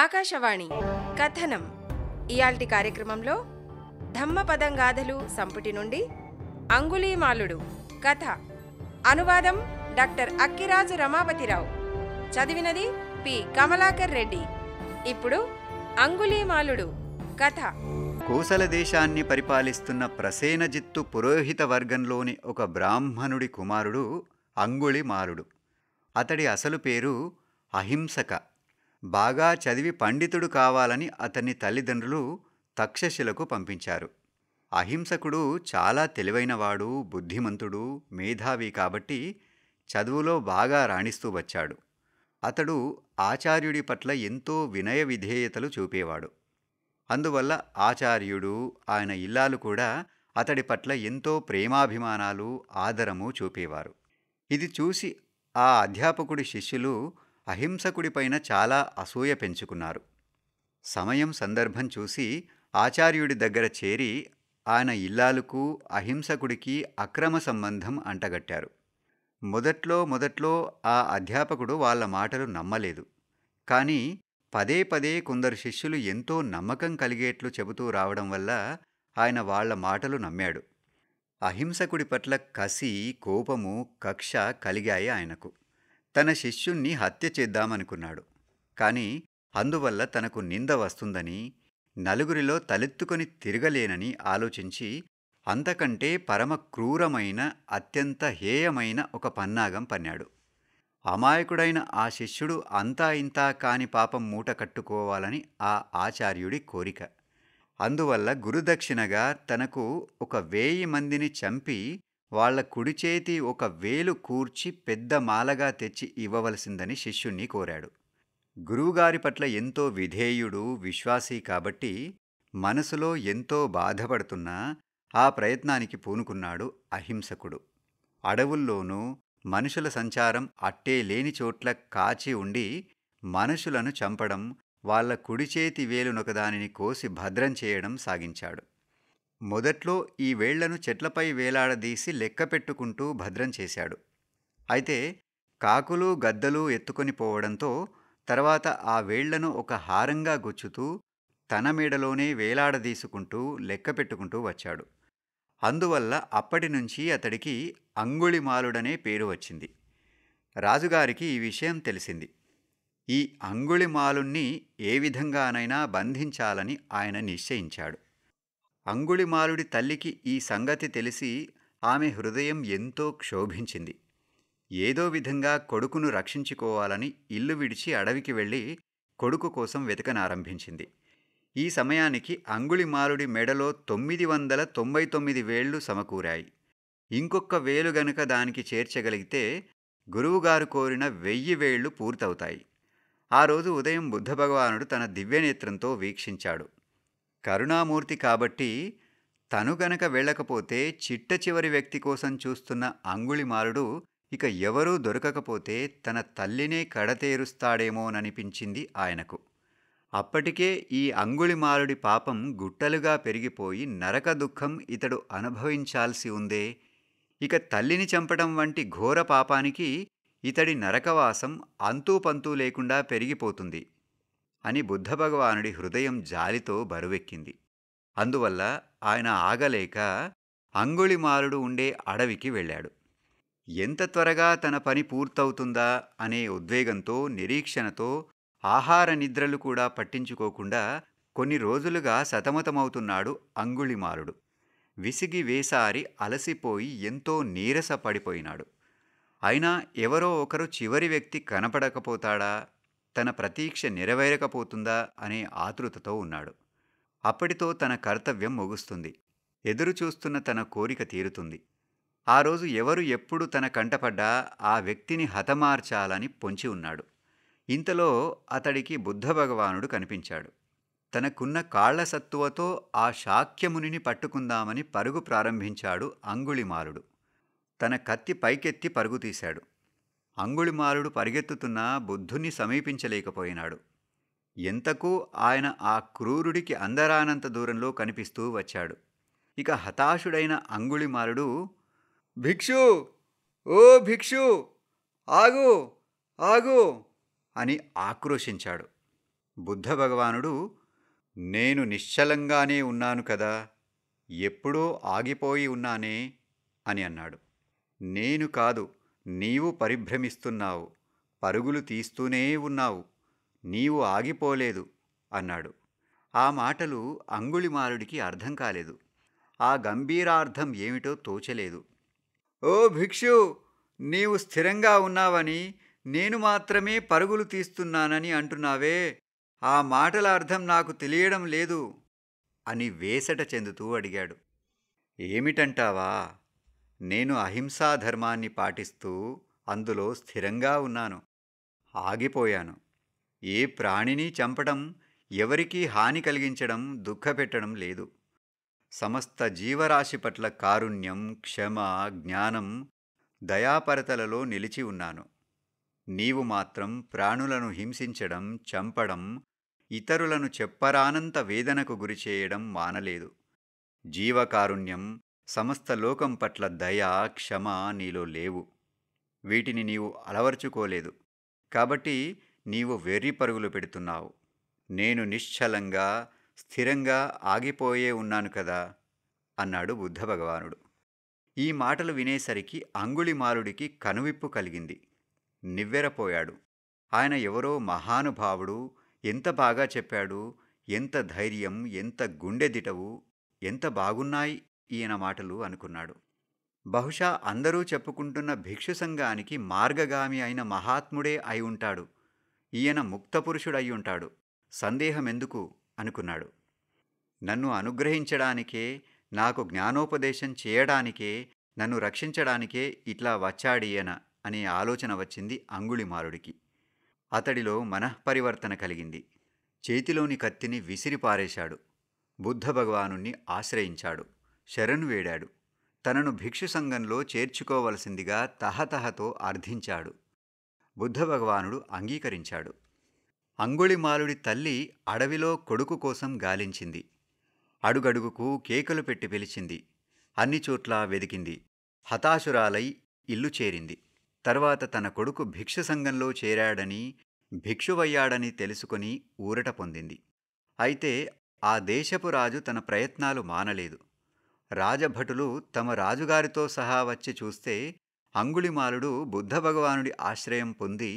ఆకాశవాణి కథనం ఇయాల్టి కార్యక్రమంలో ధమ్మపదం గాథలు సంపుటి నుండి అంగుళీమాలుడు కథ అనువాదం డాక్టర్ అక్కిరాజు రమాపతిరావు చదివినది పి కమలాకర్ రెడ్డి ఇప్పుడు అంగుళీమాలుడు కథ కోసల దేశాన్ని పరిపాలిస్తున్న ప్రసేనజిత్తు పురోహిత వర్గంలోని ఒక బ్రాహ్మణుడి కుమారుడు అంగుళిమాలుడు అతడి అసలు పేరు అహింసక బాగా చదివి పండితుడు కావాలని అతని తల్లిదండ్రులు తక్షశిలకు పంపించారు అహింసకుడు చాలా తెలివైనవాడు బుద్ధిమంతుడు మేధావి కాబట్టి చదువులో బాగా రాణిస్తూ వచ్చాడు అతడు ఆచార్యుడి పట్ల ఎంతో వినయ విధేయతలు చూపేవాడు అందువల్ల ఆచార్యుడు ఆయన ఇల్లాలు కూడా అతడి పట్ల ఎంతో ప్రేమాభిమానాలు ఆదరము చూపేవారు ఇది చూసి ఆ అధ్యాపకుడి శిష్యులు అహింసకుడిపైన చాలా అసూయ పెంచుకున్నారు సమయం సందర్భం చూసి ఆచార్యుడి దగ్గర చేరి ఆయన ఇల్లాలకు అహింసకుడికి అక్రమ సంబంధం అంటగట్టారు మొదట్లో మొదట్లో ఆ అధ్యాపకుడు వాళ్ళ మాటలు నమ్మలేదు కాని పదే పదే కొందరు శిష్యులు ఎంతో నమ్మకం కలిగేట్లు చెబుతూ రావడం వల్ల ఆయన వాళ్ల మాటలు నమ్మాడు అహింసకుడి పట్ల కసి కోపము కక్ష కలిగాయి ఆయనకు తన శిష్యుణ్ణి హత్య చేద్దామనుకున్నాడు కాని అందువల్ల తనకు నింద వస్తుందని నలుగురిలో తలెత్తుకొని తిరగలేనని ఆలోచించి అంతకంటే పరమ క్రూరమైన అత్యంత హేయమైన ఒక పన్నాగం పన్నాడు అమాయకుడైన ఆ శిష్యుడు అంతా ఇంతా కాని పాపం మూట కట్టుకోవాలని ఆ ఆచార్యుడి కోరిక అందువల్ల గురుదక్షిణగా తనకు ఒక వేయి మందిని చంపి వాళ్ల కుడి చేతి ఒక వేలు కూర్చి పెద్ద మాలగా తెచ్చి ఇవ్వవలసిందని శిష్యుణ్ణి కోరాడు గురువుగారి పట్ల ఎంతో విధేయుడు విశ్వాసీ కాబట్టి మనసులో ఎంతో బాధపడుతున్నా ఆ ప్రయత్నానికి పూనుకున్నాడు అహింసకుడు అడవుల్లోనూ మనుషుల సంచారం అట్టే లేని చోట్ల కాచి ఉండి మనుషులను చంపడం వాళ్ల కుడిచేతి వేలునొకదానిని కోసి భద్రం చేయడం సాగించాడు మొదట్లో ఈ వేళ్లను చెట్లపై వేలాడదీసి లెక్క పెట్టుకుంటూ భద్రం చేశాడు అయితే కాకులు గద్దలు ఎత్తుకొని పోవడంతో తర్వాత ఆ వేళ్లను ఒక హారంగా గుచ్చుతూ తన మేడలోనే వేలాడదీసుకుంటూ లెక్క పెట్టుకుంటూ వచ్చాడు అందువల్ల అప్పటి నుంచి అతడికి అంగుళిమాలుడనే పేరు వచ్చింది రాజుగారికి ఈ విషయం తెలిసింది ఈ అంగుళిమాలుణ్ణి ఏ విధంగానైనా బంధించాలని ఆయన నిశ్చయించాడు అంగుళిమాలుడి తల్లికి ఈ సంగతి తెలిసి ఆమె హృదయం ఎంతో క్షోభించింది ఏదో విధంగా కొడుకును రక్షించుకోవాలని ఇల్లు విడిచి అడవికి వెళ్ళి కొడుకు కోసం వెతకనారంభించింది ఈ సమయానికి అంగుళిమాలుడి మెడలో తొమ్మిది వందల తొంభై తొమ్మిది వేళ్లు సమకూరాయి ఇంకొక వేలు గనుక దానికి చేర్చగలిగితే గురువుగారు కోరిన వెయ్యి వేళ్లు పూర్తవుతాయి ఆ రోజు ఉదయం బుద్ధభగవానుడు తన దివ్యనేత్రంతో వీక్షించాడు కరుణామూర్తి కాబట్టి తను గనక వెళ్ళకపోతే చిట్ట చివరి వ్యక్తి కోసం చూస్తున్న అంగుళిమాలుడు ఇక ఎవరూ దొరకకపోతే తన తల్లినే కడతేరుస్తాడేమోననిపించింది ఆయనకు అప్పటికే ఈ అంగుళిమాలుడి పాపం గుట్టలుగా పెరిగిపోయి నరక దుఃఖం ఇతడు అనుభవించాల్సి ఉందే ఇక తల్లిని చంపడం వంటి ఘోర పాపానికి ఇతడి నరకవాసం అంతూ పంతూ లేకుండా పెరిగిపోతుంది అని బుద్ధభగవానుడి హృదయం జాలితో బరువెక్కింది అందువల్ల ఆయన ఆగలేక అంగుళిమాలుడు ఉండే అడవికి వెళ్ళాడు ఎంత త్వరగా తన పని పూర్తవుతుందా అనే ఉద్వేగంతో నిరీక్షణతో ఆహార నిద్రలు కూడా పట్టించుకోకుండా కొన్ని రోజులుగా సతమతమవుతున్నాడు అంగుళిమాలుడు విసిగి వేసారి అలసిపోయి ఎంతో నీరస పడిపోయినాడు అయినా ఎవరో ఒకరు చివరి వ్యక్తి కనపడకపోతాడా తన ప్రతీక్ష నెరవేరకపోతుందా అనే ఆతృతతో ఉన్నాడు అప్పటితో తన కర్తవ్యం ముగుస్తుంది ఎదురు చూస్తున్న తన కోరిక తీరుతుంది ఆ రోజు ఎవరు ఎప్పుడు తన కంటపడ్డా ఆ వ్యక్తిని హతమార్చాలని పొంచి ఉన్నాడు ఇంతలో అతడికి బుద్ధ భగవానుడు కనిపించాడు తనకున్న కాళ్ల సత్తువతో ఆ శాక్యమునిని పట్టుకుందామని పరుగు ప్రారంభించాడు అంగుళిమాలుడు తన కత్తి పైకెత్తి పరుగు తీశాడు అంగుళిమాలుడు పరిగెత్తుతున్న బుద్ధుణ్ణి సమీపించలేకపోయినాడు ఎంతకూ ఆయన ఆ క్రూరుడికి అందరానంత దూరంలో కనిపిస్తూ వచ్చాడు ఇక హతాశుడైన అంగుళిమాలుడు భిక్షు ఓ భిక్షు ఆగు ఆగు అని ఆక్రోశించాడు బుద్ధ భగవానుడు నేను నిశ్చలంగానే ఉన్నాను కదా ఎప్పుడో ఆగిపోయి ఉన్నానే అని అన్నాడు నేను కాదు నీవు పరిభ్రమిస్తున్నావు పరుగులు తీస్తూనే ఉన్నావు నీవు ఆగిపోలేదు అన్నాడు ఆ మాటలు అంగుళిమాలుడికి అర్థం కాలేదు ఆ గంభీరార్థం ఏమిటో తోచలేదు ఓ భిక్షు నీవు స్థిరంగా ఉన్నావని నేను మాత్రమే పరుగులు తీస్తున్నానని అంటున్నావే ఆ మాటల అర్థం నాకు తెలియడం లేదు అని వేసట చెందుతూ అడిగాడు ఏమిటంటావా నేను అహింసా ధర్మాన్ని పాటిస్తూ అందులో స్థిరంగా ఉన్నాను ఆగిపోయాను ఏ ప్రాణిని చంపడం ఎవరికీ హాని కలిగించడం దుఃఖపెట్టడం లేదు సమస్త జీవరాశి పట్ల కారుణ్యం క్షమ జ్ఞానం దయాపరతలలో నిలిచి ఉన్నాను నీవు మాత్రం ప్రాణులను హింసించడం చంపడం ఇతరులను చెప్పరానంత వేదనకు గురిచేయడం మానలేదు జీవకారుణ్యం సమస్త లోకం పట్ల దయ క్షమ నీలో లేవు వీటిని నీవు అలవర్చుకోలేదు కాబట్టి నీవు వెర్రి పరుగులు పెడుతున్నావు నేను నిశ్చలంగా స్థిరంగా ఆగిపోయే ఉన్నాను కదా అన్నాడు బుద్ధ భగవానుడు ఈ మాటలు వినేసరికి అంగుళిమాలుడికి కనువిప్పు కలిగింది నివ్వెరపోయాడు ఆయన ఎవరో మహానుభావుడు ఎంత బాగా చెప్పాడు ఎంత ధైర్యం ఎంత గుండెదిటవు ఎంత బాగున్నాయి ఈయన మాటలు అనుకున్నాడు బహుశా అందరూ చెప్పుకుంటున్న భిక్షు సంఘానికి మార్గగామి అయిన మహాత్ముడే అయి ఉంటాడు ఈయన ముక్తపురుషుడయి ఉంటాడు సందేహమెందుకు అనుకున్నాడు నన్ను అనుగ్రహించడానికే నాకు జ్ఞానోపదేశం చేయడానికే నన్ను రక్షించడానికే ఇట్లా వచ్చాడియన అనే ఆలోచన వచ్చింది అంగుళిమారుడికి అతడిలో మనఃపరివర్తన కలిగింది చేతిలోని కత్తిని విసిరిపారేశాడు బుద్ధ భగవానుణ్ణి ఆశ్రయించాడు శరణు వేడాడు తనను భిక్షు సంఘంలో చేర్చుకోవలసిందిగా తహతహతో అర్థించాడు బుద్ధ భగవానుడు అంగీకరించాడు అంగుళిమాలుడి తల్లి అడవిలో కొడుకు కోసం గాలించింది అడుగడుగుకు కేకలు పెట్టి పిలిచింది అన్ని చోట్ల వెదికింది హతాశురాలై ఇల్లు చేరింది తర్వాత తన కొడుకు భిక్షు సంఘంలో చేరాడని భిక్షువయ్యాడని తెలుసుకుని ఊరట పొందింది అయితే ఆ దేశపు రాజు తన ప్రయత్నాలు మానలేదు రాజభటులు తమ రాజుగారితో సహా వచ్చి చూస్తే అంగుళిమాలుడు బుద్ధభగవానుడి ఆశ్రయం పొంది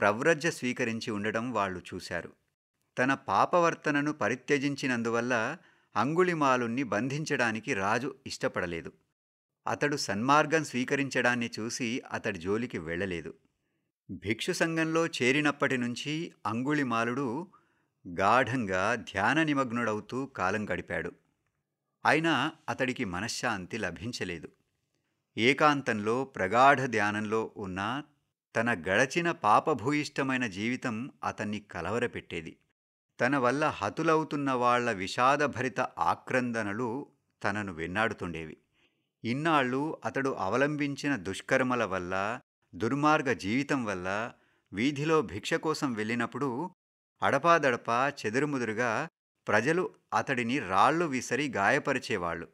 ప్రవ్రజ్య స్వీకరించి ఉండడం వాళ్ళు చూశారు తన పాపవర్తనను పరిత్యజించినందువల్ల అంగుళిమాలుణ్ణి బంధించడానికి రాజు ఇష్టపడలేదు అతడు సన్మార్గం స్వీకరించడాన్ని చూసి అతడి జోలికి వెళ్ళలేదు భిక్షు సంఘంలో చేరినప్పటి నుంచి అంగుళిమాలుడు గాఢంగా ధ్యాన నిమగ్నుడవుతూ కాలం గడిపాడు అయినా అతడికి మనశ్శాంతి లభించలేదు ఏకాంతంలో ప్రగాఢ ధ్యానంలో ఉన్న తన గడచిన పాపభూయిష్టమైన జీవితం అతన్ని కలవరపెట్టేది తన వల్ల హతులవుతున్న వాళ్ల విషాదభరిత ఆక్రందనలు తనను వెన్నాడుతుండేవి ఇన్నాళ్ళు అతడు అవలంబించిన దుష్కర్మల వల్ల దుర్మార్గ జీవితం వల్ల వీధిలో భిక్ష కోసం వెళ్ళినప్పుడు అడపాదడపా చెదురుముదురుగా ప్రజలు అతడిని రాళ్ళు విసరి గాయపరిచేవాళ్ళు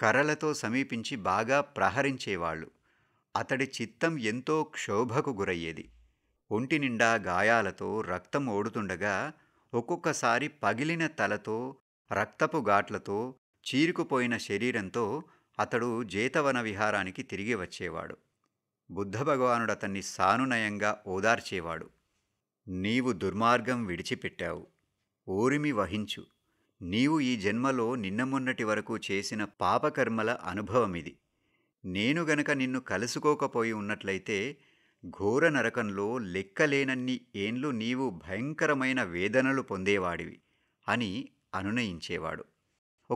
కర్రలతో సమీపించి బాగా ప్రహరించేవాళ్ళు అతడి చిత్తం ఎంతో క్షోభకు గురయ్యేది ఒంటి నిండా గాయాలతో రక్తం ఓడుతుండగా ఒక్కొక్కసారి పగిలిన తలతో రక్తపు ఘాట్లతో చీరుకుపోయిన శరీరంతో అతడు జేతవన విహారానికి తిరిగి వచ్చేవాడు భగవానుడు అతన్ని సానునయంగా ఓదార్చేవాడు నీవు దుర్మార్గం విడిచిపెట్టావు ఓరిమి వహించు నీవు ఈ జన్మలో నిన్న మొన్నటి వరకు చేసిన పాపకర్మల అనుభవమిది నేను గనక నిన్ను కలుసుకోకపోయి ఉన్నట్లయితే ఘోర నరకంలో లెక్కలేనన్ని ఏండ్లు నీవు భయంకరమైన వేదనలు పొందేవాడివి అని అనునయించేవాడు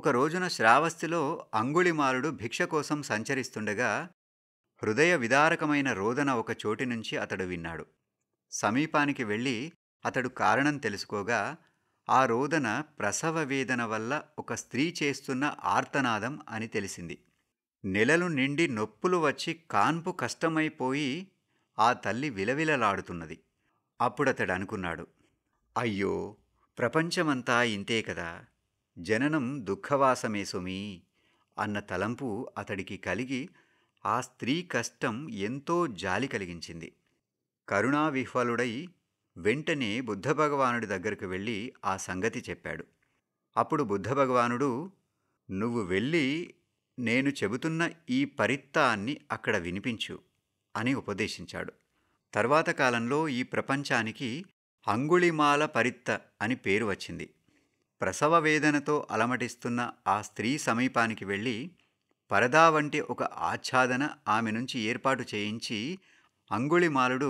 ఒక రోజున శ్రావస్తిలో అంగుళిమాలుడు భిక్ష కోసం సంచరిస్తుండగా హృదయ విదారకమైన రోదన ఒక చోటి నుంచి అతడు విన్నాడు సమీపానికి వెళ్ళి అతడు కారణం తెలుసుకోగా ఆ రోదన ప్రసవ వేదన వల్ల ఒక స్త్రీ చేస్తున్న ఆర్తనాదం అని తెలిసింది నెలలు నిండి నొప్పులు వచ్చి కాన్పు కష్టమైపోయి ఆ తల్లి విలవిలలాడుతున్నది అప్పుడతడు అనుకున్నాడు అయ్యో ప్రపంచమంతా ఇంతే కదా జననం దుఃఖవాసమే సుమీ అన్న తలంపు అతడికి కలిగి ఆ స్త్రీ కష్టం ఎంతో జాలి కలిగించింది కరుణావిహ్వలుడై వెంటనే బుద్ధభగవానుడి దగ్గరకు వెళ్ళి ఆ సంగతి చెప్పాడు అప్పుడు బుద్ధభగవానుడు నువ్వు వెళ్ళి నేను చెబుతున్న ఈ పరిత్తాన్ని అక్కడ వినిపించు అని ఉపదేశించాడు తర్వాత కాలంలో ఈ ప్రపంచానికి అంగుళిమాల పరిత్త అని పేరు వచ్చింది ప్రసవ వేదనతో అలమటిస్తున్న ఆ స్త్రీ సమీపానికి వెళ్ళి పరదా వంటి ఒక ఆచ్ఛాదన ఆమె నుంచి ఏర్పాటు చేయించి అంగుళిమాలుడు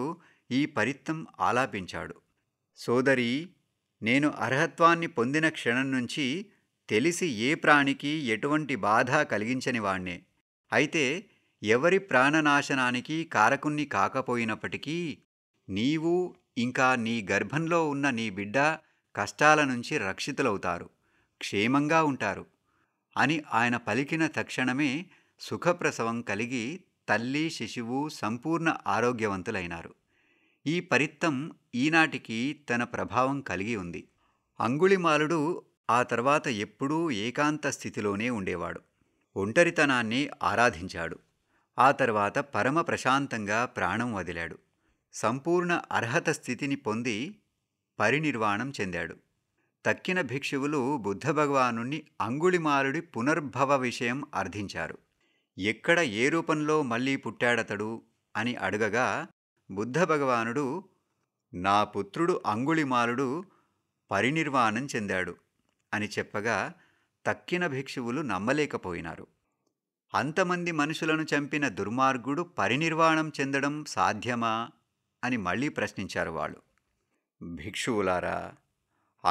ఈ పరిత్తం ఆలాపించాడు సోదరి నేను అర్హత్వాన్ని పొందిన క్షణం నుంచి తెలిసి ఏ ప్రాణికి ఎటువంటి బాధ కలిగించని వాణ్ణే అయితే ఎవరి ప్రాణనాశనానికి కారకుణ్ణి కాకపోయినప్పటికీ నీవు ఇంకా నీ గర్భంలో ఉన్న నీ బిడ్డ కష్టాల నుంచి రక్షితులవుతారు క్షేమంగా ఉంటారు అని ఆయన పలికిన తక్షణమే సుఖప్రసవం కలిగి తల్లి శిశువు సంపూర్ణ ఆరోగ్యవంతులైనారు ఈ పరిత్తం ఈనాటికి తన ప్రభావం కలిగి ఉంది అంగుళిమాలుడు ఆ తర్వాత ఎప్పుడూ ఏకాంత స్థితిలోనే ఉండేవాడు ఒంటరితనాన్ని ఆరాధించాడు ఆ తర్వాత పరమ ప్రశాంతంగా ప్రాణం వదిలాడు సంపూర్ణ అర్హత స్థితిని పొంది పరినిర్వాణం చెందాడు తక్కిన భిక్షువులు బుద్ధ భగవాను అంగుళిమాలుడి పునర్భవ విషయం అర్థించారు ఎక్కడ ఏ రూపంలో మళ్ళీ పుట్టాడతడు అని అడగగా బుద్ధ భగవానుడు నా పుత్రుడు అంగుళిమాలుడు పరినిర్వాణం చెందాడు అని చెప్పగా తక్కిన భిక్షువులు నమ్మలేకపోయినారు అంతమంది మనుషులను చంపిన దుర్మార్గుడు పరినిర్వాణం చెందడం సాధ్యమా అని మళ్ళీ ప్రశ్నించారు వాళ్ళు భిక్షువులారా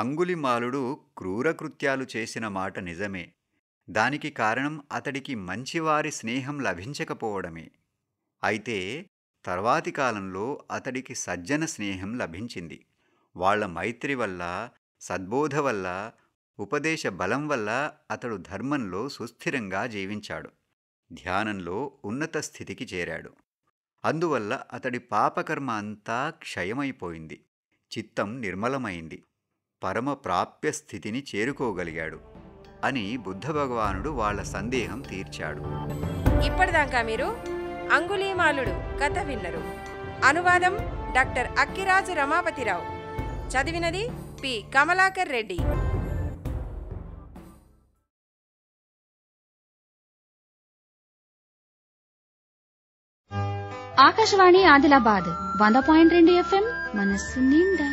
అంగులిమాలుడు క్రూరకృత్యాలు చేసిన మాట నిజమే దానికి కారణం అతడికి మంచివారి స్నేహం లభించకపోవడమే అయితే తర్వాతి కాలంలో అతడికి సజ్జన స్నేహం లభించింది వాళ్ల మైత్రి వల్ల సద్బోధ వల్ల ఉపదేశ బలం వల్ల అతడు ధర్మంలో సుస్థిరంగా జీవించాడు ధ్యానంలో ఉన్నత స్థితికి చేరాడు అందువల్ల అతడి పాపకర్మ అంతా క్షయమైపోయింది చిత్తం నిర్మలమైంది పరమ ప్రాప్య స్థితిని చేరుకోగలిగాడు అని బుద్ధ భగవానుడు వాళ్ళ సందేహం తీర్చాడు ఇప్పటిదాకా మీరు అంగులీమాలుడు కథ విన్నరు అనువాదం డాక్టర్ అక్కిరాజు రమాపతిరావు చదివినది పి కమలాకర్ రెడ్డి ఆకాశవాణి ఆదిలాబాద్ వంద పాయింట్ రెండు ఎఫ్ఎం మనస్సు నిండా